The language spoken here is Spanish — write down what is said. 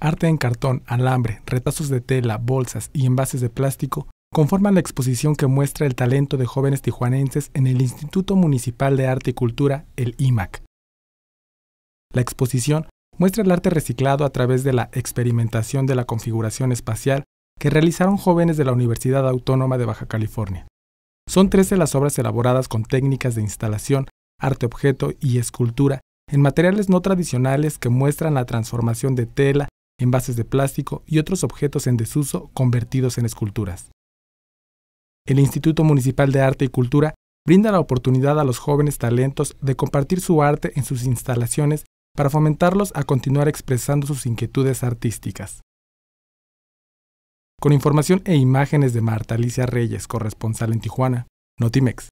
arte en cartón, alambre, retazos de tela, bolsas y envases de plástico conforman la exposición que muestra el talento de jóvenes tijuanenses en el Instituto Municipal de Arte y Cultura, el IMAC. La exposición muestra el arte reciclado a través de la experimentación de la configuración espacial que realizaron jóvenes de la Universidad Autónoma de Baja California. Son 13 las obras elaboradas con técnicas de instalación, arte objeto y escultura en materiales no tradicionales que muestran la transformación de tela envases de plástico y otros objetos en desuso convertidos en esculturas. El Instituto Municipal de Arte y Cultura brinda la oportunidad a los jóvenes talentos de compartir su arte en sus instalaciones para fomentarlos a continuar expresando sus inquietudes artísticas. Con información e imágenes de Marta Alicia Reyes, corresponsal en Tijuana, Notimex.